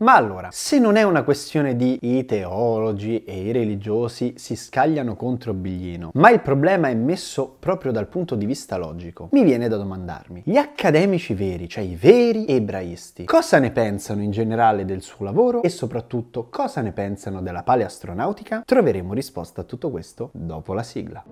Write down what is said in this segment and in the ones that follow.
Ma allora, se non è una questione di i teologi e i religiosi si scagliano contro Biglino, ma il problema è messo proprio dal punto di vista logico, mi viene da domandarmi, gli accademici veri, cioè i veri ebraisti, cosa ne pensano in generale del suo lavoro e soprattutto cosa ne pensano della paleastronautica? Troveremo risposta a tutto questo dopo la sigla.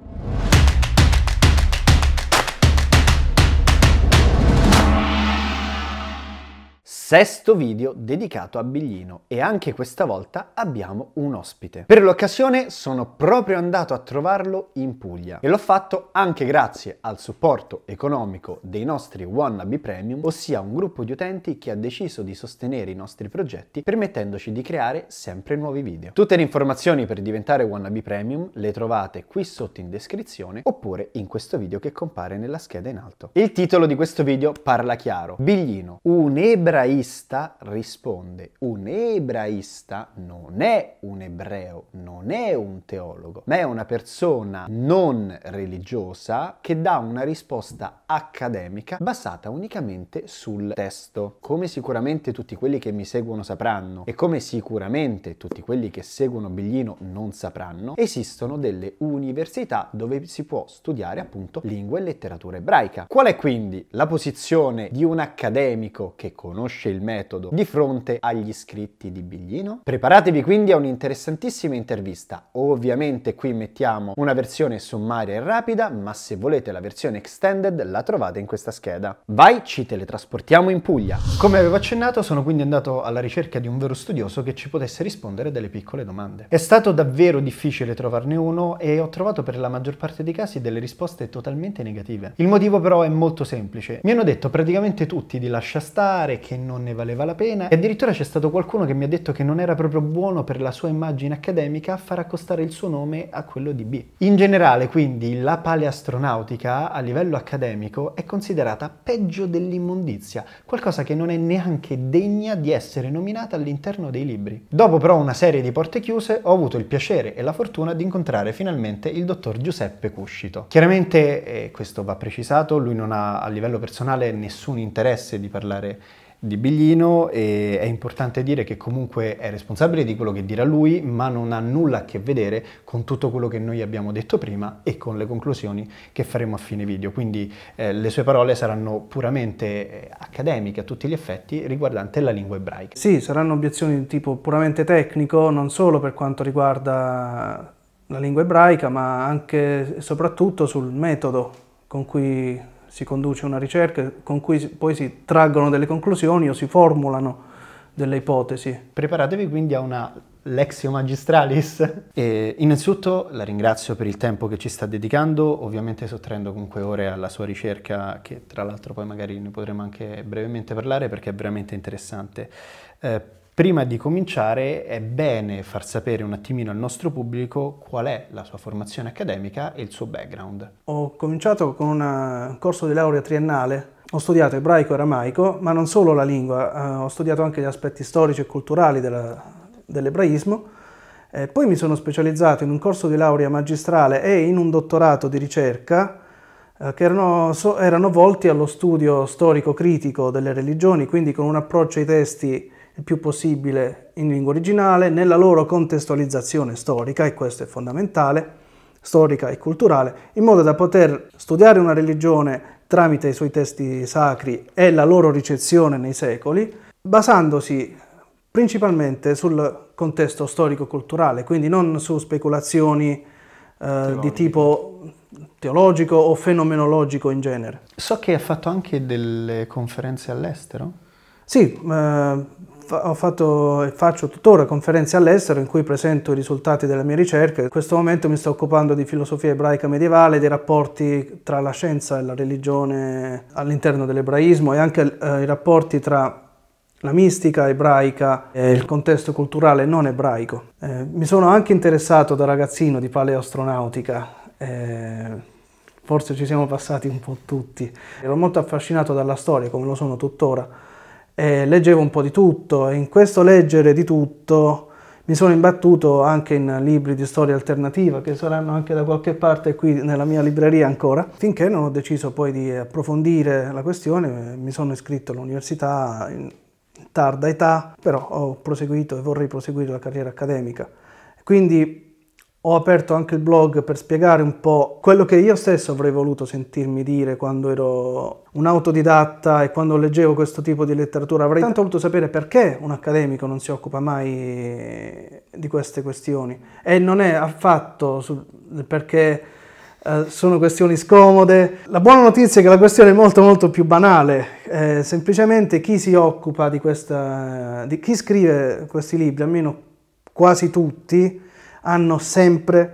sesto video dedicato a Biglino e anche questa volta abbiamo un ospite. Per l'occasione sono proprio andato a trovarlo in Puglia e l'ho fatto anche grazie al supporto economico dei nostri Wannabe Premium, ossia un gruppo di utenti che ha deciso di sostenere i nostri progetti permettendoci di creare sempre nuovi video. Tutte le informazioni per diventare Wannabe Premium le trovate qui sotto in descrizione oppure in questo video che compare nella scheda in alto. Il titolo di questo video parla chiaro. Biglino, un ebraico ebraista risponde, un ebraista non è un ebreo, non è un teologo, ma è una persona non religiosa che dà una risposta accademica basata unicamente sul testo. Come sicuramente tutti quelli che mi seguono sapranno e come sicuramente tutti quelli che seguono Biglino non sapranno, esistono delle università dove si può studiare appunto lingua e letteratura ebraica. Qual è quindi la posizione di un accademico che conosce nasce il metodo di fronte agli iscritti di Biglino. Preparatevi quindi a un'interessantissima intervista. Ovviamente qui mettiamo una versione sommaria e rapida, ma se volete la versione extended la trovate in questa scheda. Vai, ci teletrasportiamo in Puglia. Come avevo accennato, sono quindi andato alla ricerca di un vero studioso che ci potesse rispondere delle piccole domande. È stato davvero difficile trovarne uno e ho trovato per la maggior parte dei casi delle risposte totalmente negative. Il motivo però è molto semplice. Mi hanno detto praticamente tutti di lascia stare, che non non ne valeva la pena e addirittura c'è stato qualcuno che mi ha detto che non era proprio buono per la sua immagine accademica far accostare il suo nome a quello di B. In generale quindi la paleastronautica a livello accademico è considerata peggio dell'immondizia, qualcosa che non è neanche degna di essere nominata all'interno dei libri. Dopo però una serie di porte chiuse ho avuto il piacere e la fortuna di incontrare finalmente il dottor Giuseppe Cuscito. Chiaramente, e questo va precisato, lui non ha a livello personale nessun interesse di parlare di Biglino e è importante dire che comunque è responsabile di quello che dirà lui, ma non ha nulla a che vedere con tutto quello che noi abbiamo detto prima e con le conclusioni che faremo a fine video. Quindi eh, le sue parole saranno puramente eh, accademiche a tutti gli effetti riguardante la lingua ebraica. Sì, saranno obiezioni di tipo puramente tecnico, non solo per quanto riguarda la lingua ebraica, ma anche e soprattutto sul metodo con cui si conduce una ricerca con cui poi si traggono delle conclusioni o si formulano delle ipotesi. Preparatevi quindi a una Lexio Magistralis. E innanzitutto la ringrazio per il tempo che ci sta dedicando, ovviamente sottraendo comunque ore alla sua ricerca, che tra l'altro poi magari ne potremo anche brevemente parlare perché è veramente interessante. Eh, Prima di cominciare è bene far sapere un attimino al nostro pubblico qual è la sua formazione accademica e il suo background. Ho cominciato con un corso di laurea triennale. Ho studiato ebraico e aramaico, ma non solo la lingua, eh, ho studiato anche gli aspetti storici e culturali della, dell'ebraismo. Eh, poi mi sono specializzato in un corso di laurea magistrale e in un dottorato di ricerca eh, che erano, erano volti allo studio storico critico delle religioni, quindi con un approccio ai testi il più possibile in lingua originale, nella loro contestualizzazione storica, e questo è fondamentale, storica e culturale, in modo da poter studiare una religione tramite i suoi testi sacri e la loro ricezione nei secoli, basandosi principalmente sul contesto storico-culturale, quindi non su speculazioni eh, di tipo teologico o fenomenologico in genere. So che ha fatto anche delle conferenze all'estero? Sì, eh, ho fatto e faccio tuttora conferenze all'estero in cui presento i risultati della mia ricerca. In questo momento mi sto occupando di filosofia ebraica medievale, dei rapporti tra la scienza e la religione all'interno dell'ebraismo e anche eh, i rapporti tra la mistica ebraica e il contesto culturale non ebraico. Eh, mi sono anche interessato da ragazzino di paleoastronautica. Eh, forse ci siamo passati un po' tutti. Ero molto affascinato dalla storia, come lo sono tuttora e leggevo un po' di tutto e in questo leggere di tutto mi sono imbattuto anche in libri di storia alternativa che saranno anche da qualche parte qui nella mia libreria ancora, finché non ho deciso poi di approfondire la questione, mi sono iscritto all'università in tarda età, però ho proseguito e vorrei proseguire la carriera accademica. Quindi ho aperto anche il blog per spiegare un po' quello che io stesso avrei voluto sentirmi dire quando ero un autodidatta e quando leggevo questo tipo di letteratura. Avrei tanto voluto sapere perché un accademico non si occupa mai di queste questioni. E non è affatto perché eh, sono questioni scomode. La buona notizia è che la questione è molto molto più banale, eh, semplicemente chi si occupa di questa, di chi scrive questi libri, almeno quasi tutti, sempre,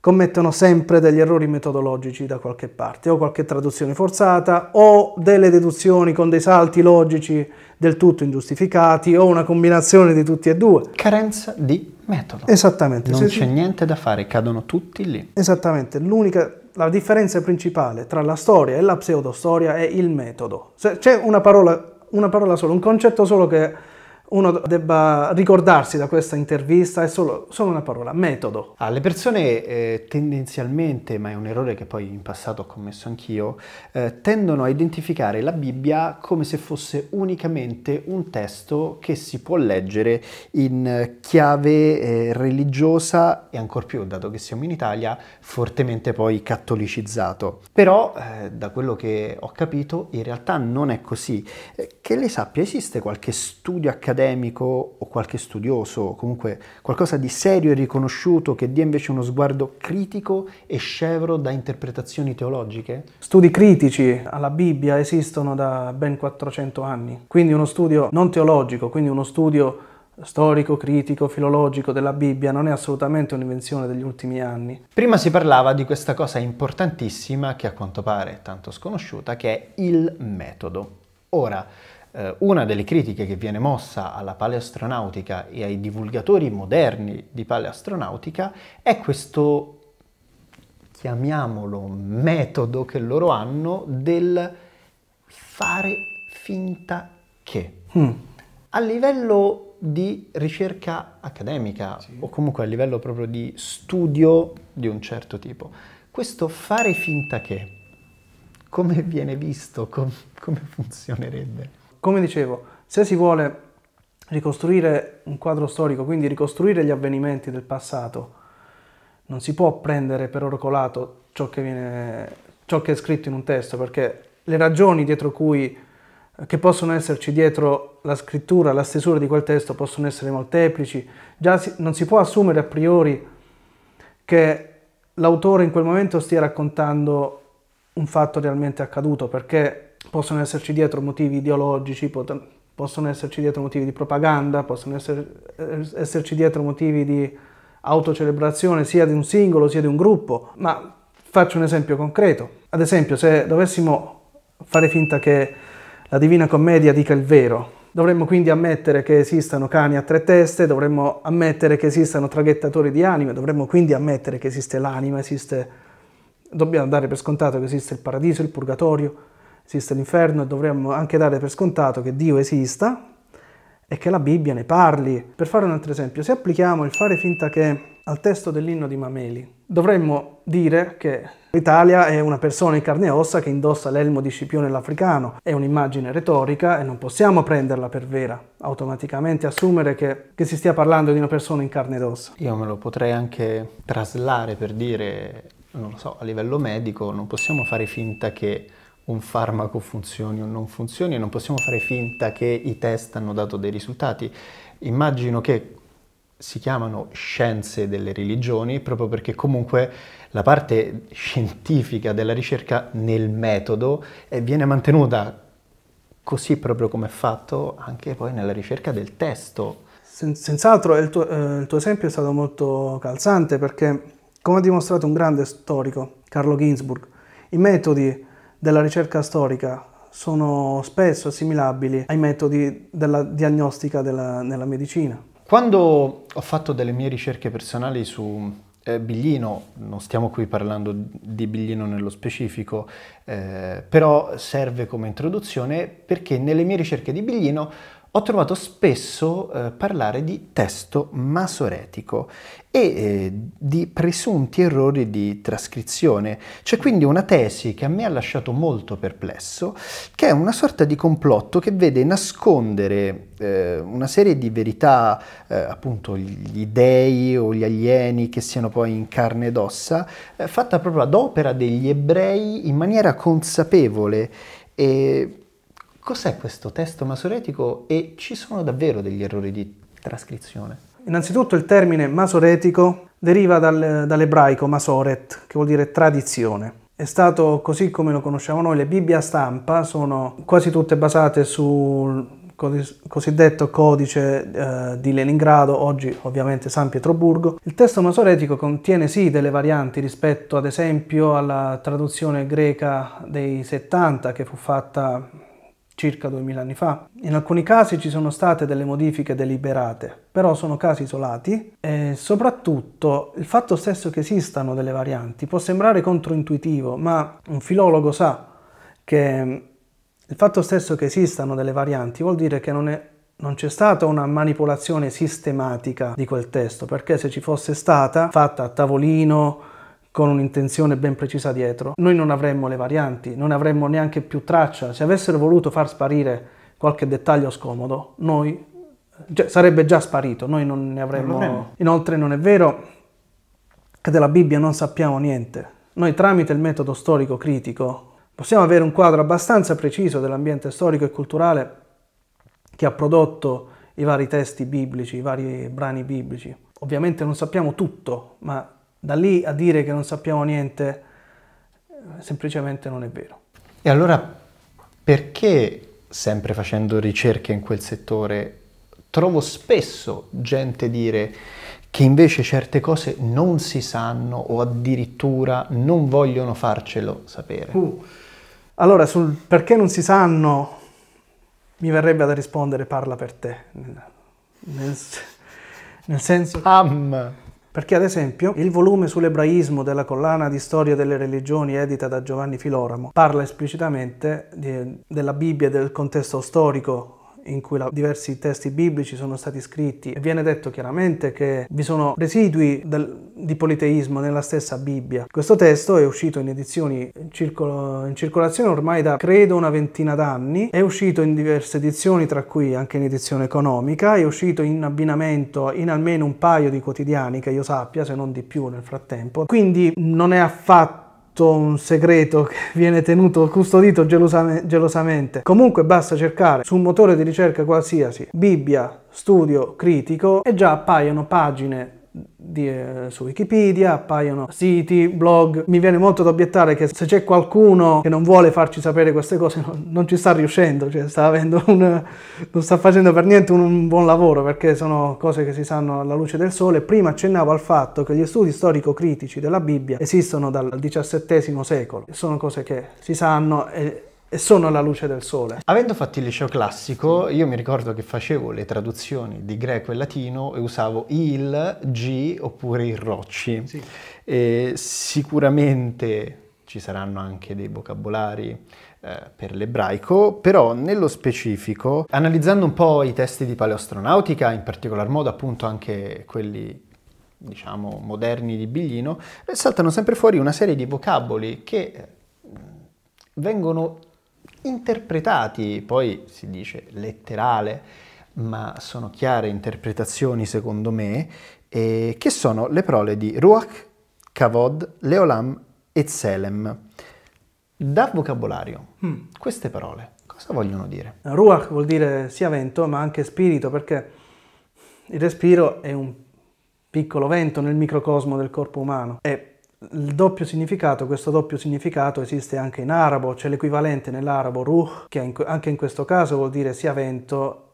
commettono sempre degli errori metodologici da qualche parte, o qualche traduzione forzata, o delle deduzioni con dei salti logici del tutto ingiustificati, o una combinazione di tutti e due. Carenza di metodo. Esattamente. Non c'è si... niente da fare, cadono tutti lì. Esattamente, l'unica la differenza principale tra la storia e la pseudostoria è il metodo. C'è una parola, una parola sola, un concetto solo che uno debba ricordarsi da questa intervista è solo, solo una parola, metodo. Ah, le persone eh, tendenzialmente, ma è un errore che poi in passato ho commesso anch'io, eh, tendono a identificare la Bibbia come se fosse unicamente un testo che si può leggere in chiave eh, religiosa e ancor più, dato che siamo in Italia, fortemente poi cattolicizzato. Però, eh, da quello che ho capito, in realtà non è così. Eh, che lei sappia, esiste qualche studio accademico accademico o qualche studioso, comunque qualcosa di serio e riconosciuto che dia invece uno sguardo critico e scevro da interpretazioni teologiche? Studi critici alla Bibbia esistono da ben 400 anni, quindi uno studio non teologico, quindi uno studio storico, critico, filologico della Bibbia non è assolutamente un'invenzione degli ultimi anni. Prima si parlava di questa cosa importantissima che a quanto pare è tanto sconosciuta, che è il metodo. Ora, eh, una delle critiche che viene mossa alla paleastronautica e ai divulgatori moderni di paleastronautica è questo, chiamiamolo, metodo che loro hanno del fare finta che. Mm. A livello di ricerca accademica sì. o comunque a livello proprio di studio di un certo tipo, questo fare finta che, come viene visto, com come funzionerebbe? come dicevo, se si vuole ricostruire un quadro storico, quindi ricostruire gli avvenimenti del passato, non si può prendere per oro colato ciò che, viene, ciò che è scritto in un testo, perché le ragioni cui, che possono esserci dietro la scrittura, la stesura di quel testo possono essere molteplici, già si, non si può assumere a priori che l'autore in quel momento stia raccontando un fatto realmente accaduto, perché possono esserci dietro motivi ideologici, possono esserci dietro motivi di propaganda, possono esserci dietro motivi di autocelebrazione sia di un singolo sia di un gruppo, ma faccio un esempio concreto. Ad esempio, se dovessimo fare finta che la Divina Commedia dica il vero, dovremmo quindi ammettere che esistano cani a tre teste, dovremmo ammettere che esistano traghettatori di anime, dovremmo quindi ammettere che esiste l'anima, esiste... dobbiamo dare per scontato che esiste il paradiso, il purgatorio, esiste l'inferno e dovremmo anche dare per scontato che Dio esista e che la Bibbia ne parli. Per fare un altro esempio, se applichiamo il fare finta che al testo dell'inno di Mameli, dovremmo dire che l'Italia è una persona in carne e ossa che indossa l'elmo di Scipione l'Africano. È un'immagine retorica e non possiamo prenderla per vera, automaticamente assumere che, che si stia parlando di una persona in carne ed ossa. Io me lo potrei anche traslare per dire, non lo so, a livello medico non possiamo fare finta che un farmaco funzioni o non funzioni e non possiamo fare finta che i test hanno dato dei risultati. Immagino che si chiamano scienze delle religioni proprio perché comunque la parte scientifica della ricerca nel metodo eh, viene mantenuta così proprio come è fatto anche poi nella ricerca del testo. Sen senz'altro il, eh, il tuo esempio è stato molto calzante perché, come ha dimostrato un grande storico, Carlo Ginzburg, i metodi della ricerca storica sono spesso assimilabili ai metodi della diagnostica della, nella medicina. Quando ho fatto delle mie ricerche personali su eh, Biglino, non stiamo qui parlando di Biglino nello specifico, eh, però serve come introduzione perché nelle mie ricerche di Biglino ho trovato spesso eh, parlare di testo masoretico e eh, di presunti errori di trascrizione. C'è quindi una tesi che a me ha lasciato molto perplesso, che è una sorta di complotto che vede nascondere eh, una serie di verità, eh, appunto gli dei o gli alieni che siano poi in carne ed ossa, eh, fatta proprio ad opera degli ebrei in maniera consapevole e Cos'è questo testo masoretico e ci sono davvero degli errori di trascrizione? Innanzitutto il termine masoretico deriva dal, dall'ebraico masoret, che vuol dire tradizione. È stato così come lo conosciamo noi, le Bibbie a stampa sono quasi tutte basate sul cosiddetto codice eh, di Leningrado, oggi ovviamente San Pietroburgo. Il testo masoretico contiene sì delle varianti rispetto ad esempio alla traduzione greca dei 70 che fu fatta circa 2000 anni fa. In alcuni casi ci sono state delle modifiche deliberate, però sono casi isolati e soprattutto il fatto stesso che esistano delle varianti può sembrare controintuitivo, ma un filologo sa che il fatto stesso che esistano delle varianti vuol dire che non è non c'è stata una manipolazione sistematica di quel testo, perché se ci fosse stata, fatta a tavolino, con un'intenzione ben precisa dietro, noi non avremmo le varianti, non avremmo neanche più traccia. Se avessero voluto far sparire qualche dettaglio scomodo, noi cioè, sarebbe già sparito, noi non ne avremmo. Non avremmo. Inoltre non è vero che della Bibbia non sappiamo niente. Noi tramite il metodo storico critico possiamo avere un quadro abbastanza preciso dell'ambiente storico e culturale che ha prodotto i vari testi biblici, i vari brani biblici. Ovviamente non sappiamo tutto, ma da lì a dire che non sappiamo niente, eh, semplicemente non è vero. E allora perché, sempre facendo ricerche in quel settore, trovo spesso gente dire che invece certe cose non si sanno o addirittura non vogliono farcelo sapere? Uh, allora, sul perché non si sanno, mi verrebbe da rispondere parla per te. Nel, nel senso... Am. Perché ad esempio il volume sull'ebraismo della collana di storia delle religioni edita da Giovanni Filoramo parla esplicitamente di, della Bibbia e del contesto storico in cui la, diversi testi biblici sono stati scritti e viene detto chiaramente che vi sono residui del, di politeismo nella stessa Bibbia. Questo testo è uscito in edizioni in, circolo, in circolazione ormai da credo una ventina d'anni, è uscito in diverse edizioni tra cui anche in edizione economica, è uscito in abbinamento in almeno un paio di quotidiani che io sappia, se non di più nel frattempo, quindi non è affatto tutto un segreto che viene tenuto custodito gelosame, gelosamente. Comunque basta cercare su un motore di ricerca qualsiasi Bibbia studio critico e già appaiono pagine di, eh, su Wikipedia, appaiono siti, blog. Mi viene molto da obiettare che se c'è qualcuno che non vuole farci sapere queste cose, no, non ci sta riuscendo, cioè sta un, non sta facendo per niente un, un, buon lavoro perché sono cose che si sanno alla luce del sole. Prima accennavo al fatto che gli studi storico-critici della Bibbia esistono dal XVII secolo, sono cose che si sanno e e sono la luce del sole. Avendo fatto il liceo classico, io mi ricordo che facevo le traduzioni di greco e latino e usavo il, g oppure il rocci. Sì. E sicuramente ci saranno anche dei vocabolari eh, per l'ebraico, però nello specifico, analizzando un po' i testi di paleoastronautica, in particolar modo appunto anche quelli diciamo moderni di Biglino, saltano sempre fuori una serie di vocaboli che eh, vengono interpretati, poi si dice letterale, ma sono chiare interpretazioni secondo me, eh, che sono le parole di Ruach, Kavod, Leolam e Tselem. Da vocabolario, mm. queste parole cosa vogliono dire? Ruach vuol dire sia vento, ma anche spirito, perché il respiro è un piccolo vento nel microcosmo del corpo umano e il doppio significato, questo doppio significato esiste anche in arabo, c'è l'equivalente nell'arabo ruh, che anche in questo caso vuol dire sia vento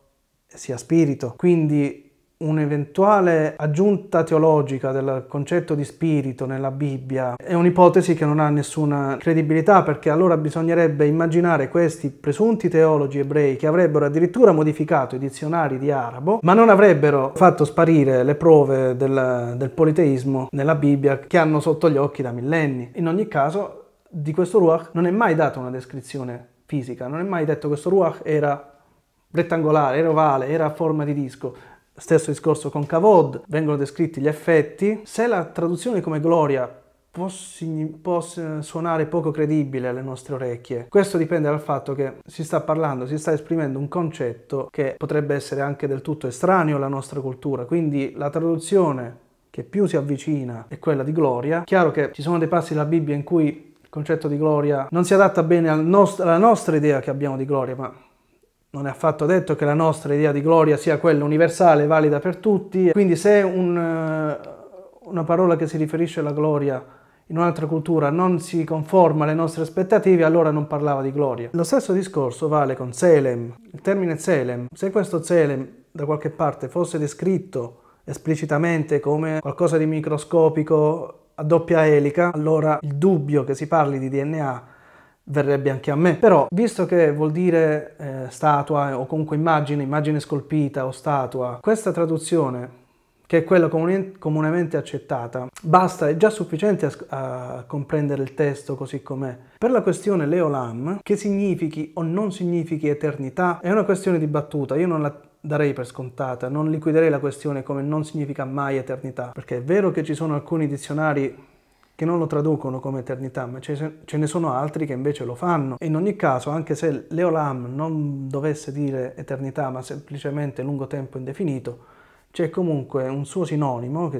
sia spirito. Quindi un'eventuale aggiunta teologica del concetto di spirito nella Bibbia è un'ipotesi che non ha nessuna credibilità perché allora bisognerebbe immaginare questi presunti teologi ebrei che avrebbero addirittura modificato i dizionari di arabo ma non avrebbero fatto sparire le prove del, del politeismo nella Bibbia che hanno sotto gli occhi da millenni. In ogni caso di questo Ruach non è mai data una descrizione fisica, non è mai detto che questo Ruach era rettangolare, era ovale, era a forma di disco Stesso discorso con Cavod, vengono descritti gli effetti. Se la traduzione come gloria Può, può, suonare poco credibile alle nostre orecchie. Questo dipende dal fatto che si sta parlando, si sta esprimendo un concetto che potrebbe essere anche del tutto estraneo alla nostra cultura, quindi la traduzione che più si avvicina è quella di gloria. Chiaro che ci sono dei passi della Bibbia in cui il concetto di gloria non si adatta bene al nost alla nostra idea che abbiamo di gloria, ma non è affatto detto che la nostra idea di gloria sia quella universale, valida per tutti, quindi se un, eh, una parola che si riferisce alla gloria in un'altra cultura non si conforma alle nostre aspettative, allora non parlava di gloria. Lo stesso discorso vale con Selem. Il termine Selem, se questo Selem da qualche parte fosse descritto esplicitamente come qualcosa di microscopico a doppia elica, allora il dubbio che si parli di DNA verrebbe anche a me. Però, visto che vuol dire eh, statua o comunque immagine, immagine scolpita o statua, questa traduzione che è quella comunemente accettata, basta, è già sufficiente a, a comprendere il testo così com'è. Per la questione Leolam, che significhi o non significhi eternità, è una questione dibattuta, io non la darei per scontata, non liquiderei la questione come non significa mai eternità, perché è vero che ci sono alcuni dizionari che non lo traducono come eternità, ma ce ne sono altri che invece lo fanno. E in ogni caso, anche se Leolam non dovesse dire eternità, ma semplicemente lungo tempo indefinito, c'è comunque un suo sinonimo,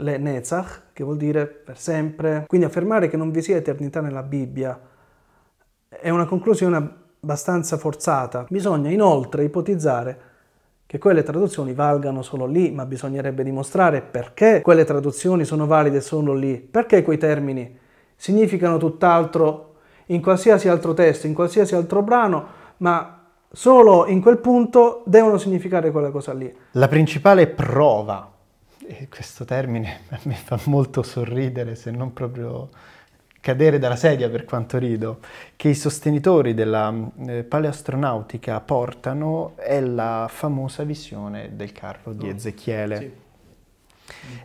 le Nezach, che vuol dire per sempre. Quindi affermare che non vi sia eternità nella Bibbia è una conclusione abbastanza forzata. Bisogna inoltre ipotizzare che quelle traduzioni valgano solo lì, ma bisognerebbe dimostrare perché quelle traduzioni sono valide solo lì, perché quei termini significano tutt'altro in qualsiasi altro testo, in qualsiasi altro brano, ma solo in quel punto devono significare quella cosa lì. La principale prova, e questo termine a me fa molto sorridere se non proprio cadere dalla sedia per quanto rido, che i sostenitori della eh, paleoastronautica portano è la famosa visione del carro di oh, Ezechiele. Sì.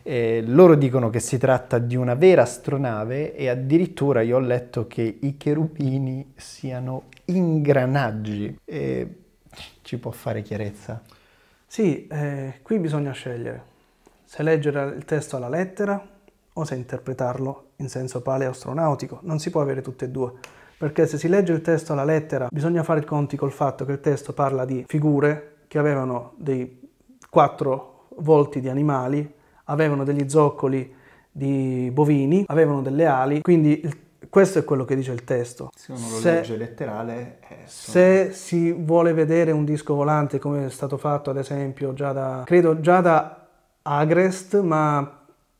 Eh, loro dicono che si tratta di una vera astronave e addirittura io ho letto che i cherubini siano ingranaggi. Eh, ci può fare chiarezza? Sì, eh, qui bisogna scegliere se leggere il testo alla lettera o se interpretarlo in senso paleastronautico. Non si può avere tutte e due, perché se si legge il testo alla lettera bisogna fare i conti col fatto che il testo parla di figure che avevano dei quattro volti di animali, avevano degli zoccoli di bovini, avevano delle ali, quindi il questo è quello che dice il testo. Se uno lo se, legge letterale... Eh, se si vuole vedere un disco volante come è stato fatto ad esempio già da... credo già da Agrest, ma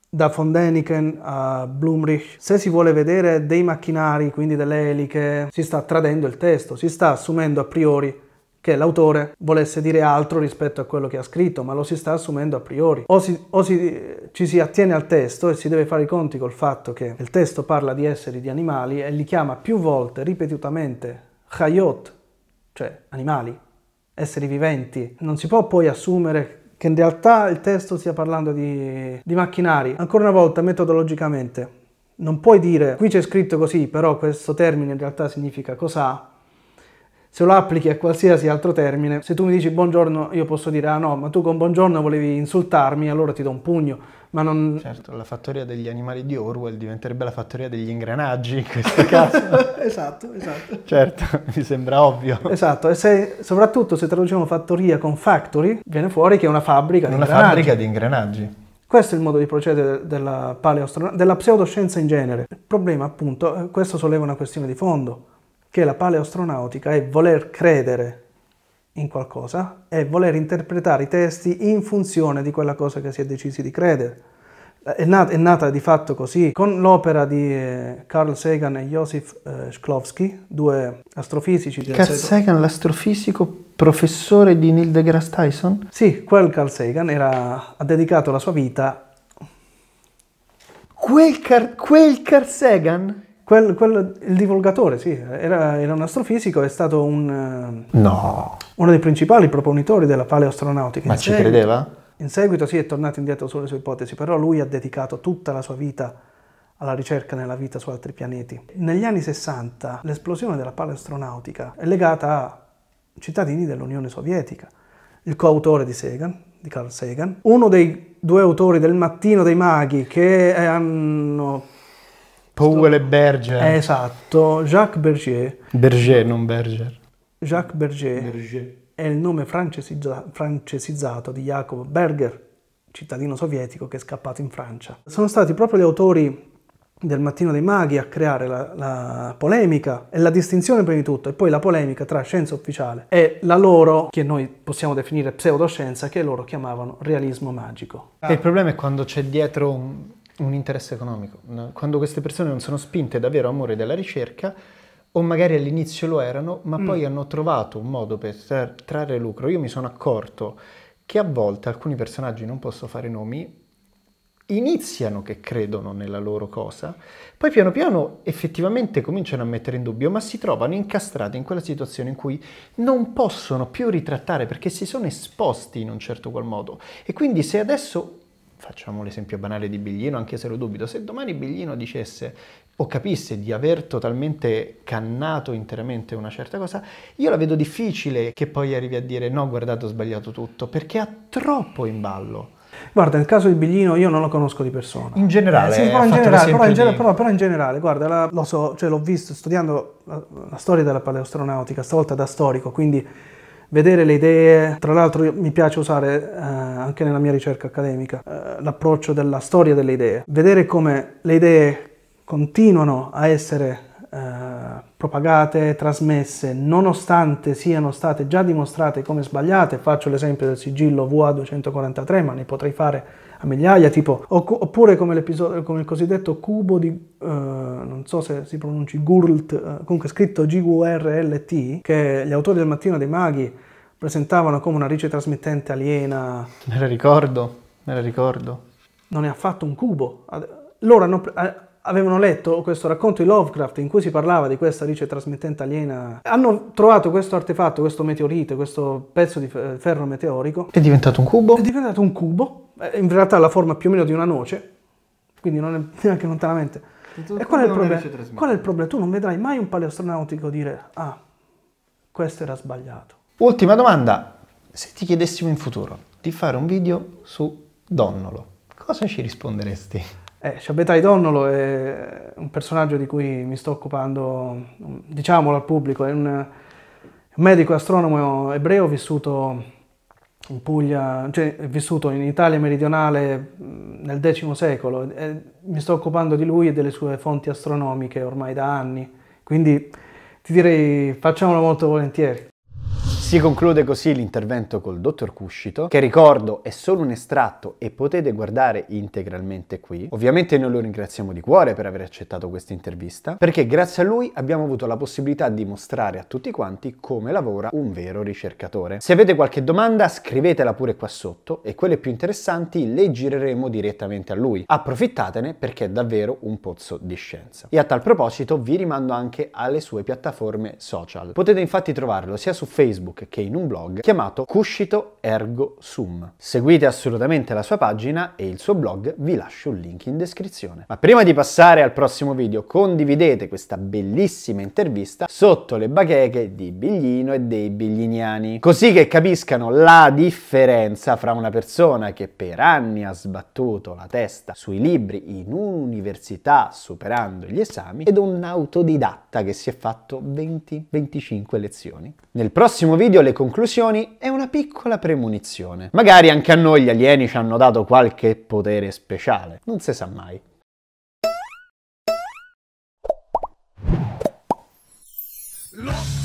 da von Däniken a Blumrich. Se si vuole vedere dei macchinari, quindi delle eliche, si sta tradendo il testo, si sta assumendo a priori che l'autore volesse dire altro rispetto a quello che ha scritto, ma lo si sta assumendo a priori. O, si, o si, ci si attiene al testo e si deve fare i conti col fatto che il testo parla di esseri, di animali e li chiama più volte, ripetutamente, chayot, cioè animali, esseri viventi. Non si può poi assumere che in realtà il testo stia parlando di, di macchinari. Ancora una volta, metodologicamente, non puoi dire qui c'è scritto così, però questo termine in realtà significa cos'ha. Se lo applichi a qualsiasi altro termine, se tu mi dici buongiorno, io posso dire ah no, ma tu con buongiorno volevi insultarmi, allora ti do un pugno ma non... Certo, la fattoria degli animali di Orwell diventerebbe la fattoria degli ingranaggi in questo caso. esatto, esatto. Certo, mi sembra ovvio. Esatto, e se, soprattutto se traduciamo fattoria con factory, viene fuori che è una fabbrica di ingranaggi. Una fabbrica di ingranaggi. Questo è il modo di procedere della paleoastronomia, della pseudoscienza in genere. Il problema, appunto, eh, questo solleva una questione di fondo, che la paleoastronautica è voler credere in qualcosa e voler interpretare i testi in funzione di quella cosa che si è decisi di credere. È nata, è nata di fatto così, con l'opera di eh, Carl Sagan e Josef eh, Shklovsky, due astrofisici. Carl secolo. Sagan, l'astrofisico professore di Neil deGrasse Tyson? Sì, quel Carl Sagan era, ha dedicato la sua vita... Quel, car, quel Carl Sagan? Quel, quel, il divulgatore, sì, era, era, un astrofisico, è stato un, eh, no. uno dei principali proponitori della paleoastronautica. Ma in ci seguito, credeva? In seguito sì, è tornato indietro sulle sue ipotesi, però lui ha dedicato tutta la sua vita alla ricerca nella vita su altri pianeti. Negli anni 60 l'esplosione della paleoastronautica è legata a cittadini dell'Unione Sovietica, il coautore di Sagan, di Carl Sagan, uno dei due autori del Mattino dei Maghi che hanno Powell e Berger. Esatto, Jacques Berger. Berger, non Berger. Jacques Berger, Berger. è il nome francesizza- francesizzato di Jacob Berger, cittadino sovietico che è scappato in Francia. Sono stati proprio gli autori del Mattino dei Maghi a creare la, la, polemica e la distinzione prima di tutto e poi la polemica tra scienza ufficiale e la loro, che noi possiamo definire pseudoscienza, che loro chiamavano realismo magico. Ah. il problema è quando c'è dietro un un interesse economico. Quando queste persone non sono spinte davvero vero amore della ricerca, o magari all'inizio lo erano, ma mm. poi hanno trovato un modo per trarre lucro. Io mi sono accorto che a volte alcuni personaggi, non posso fare nomi, iniziano che credono nella loro cosa, poi piano piano effettivamente cominciano a mettere in dubbio, ma si trovano incastrati in quella situazione in cui non possono più ritrattare perché si sono esposti in un certo qual modo. E quindi se adesso facciamo l'esempio banale di Biglino, anche se lo dubito, se domani Biglino dicesse o capisse di aver totalmente cannato interamente una certa cosa, io la vedo difficile che poi arrivi a dire no, guardate, ho sbagliato tutto, perché ha troppo in ballo. Guarda, nel caso di Biglino io non lo conosco di persona. In generale? Eh, sì, eh, però, in generale, però, in generale di... però, però in generale, guarda, la, lo so, cioè l'ho visto studiando la, la storia della paleostronautica, stavolta da storico, quindi vedere le idee, tra l'altro mi piace usare eh, anche nella mia ricerca accademica, eh, l'approccio della storia delle idee. Vedere come le idee continuano a essere eh, propagate, trasmesse, nonostante siano state già dimostrate come sbagliate, faccio l'esempio del sigillo VA243, ma ne potrei fare a migliaia, tipo, oppure come, come il cosiddetto cubo di, eh, non so se si pronunci, Gurlt, eh, comunque scritto G-U-R-L-T, che gli autori del Mattino dei Maghi presentavano come una rice trasmittente aliena. Me la ricordo, me la ricordo. Non è affatto un cubo. Loro hanno, avevano letto questo racconto di Lovecraft in cui si parlava di questa rice trasmittente aliena. Hanno trovato questo artefatto, questo meteorite, questo pezzo di ferro meteorico. È diventato un cubo? È diventato un cubo, eh, in realtà ha la forma più o meno di una noce, quindi non è neanche lontanamente. e qual è, qual è il problema? Tu non vedrai mai un paleastronautico dire, ah, questo era sbagliato. Ultima domanda, se ti chiedessimo in futuro di fare un video su Donnolo, cosa ci risponderesti? Eh, Sciabetai Donnolo è un personaggio di cui mi sto occupando, diciamolo al pubblico, è un medico astronomo ebreo vissuto in Puglia, cioè vissuto in Italia meridionale nel X secolo. mi sto occupando di lui e delle sue fonti astronomiche ormai da anni, quindi ti direi facciamolo molto volentieri. Si conclude così l'intervento col dottor Cuscito, che ricordo è solo un estratto e potete guardare integralmente qui. Ovviamente noi lo ringraziamo di cuore per aver accettato questa intervista, perché grazie a lui abbiamo avuto la possibilità di mostrare a tutti quanti come lavora un vero ricercatore. Se avete qualche domanda scrivetela pure qua sotto e quelle più interessanti le gireremo direttamente a lui. Approfittatene perché è davvero un pozzo di scienza. E a tal proposito vi rimando anche alle sue piattaforme social. Potete infatti trovarlo sia su Facebook che in un blog chiamato Cuscito Ergo Sum. Seguite assolutamente la sua pagina e il suo blog, vi lascio un link in descrizione. Ma prima di passare al prossimo video, condividete questa bellissima intervista sotto le bacheche di Biglino e dei bigliniani, così che capiscano la differenza fra una persona che per anni ha sbattuto la testa sui libri in un'università superando gli esami ed un autodidatta che si è fatto 20-25 lezioni. Nel prossimo video video le conclusioni e una piccola premonizione. Magari anche a noi gli alieni ci hanno dato qualche potere speciale, non si sa mai. Lost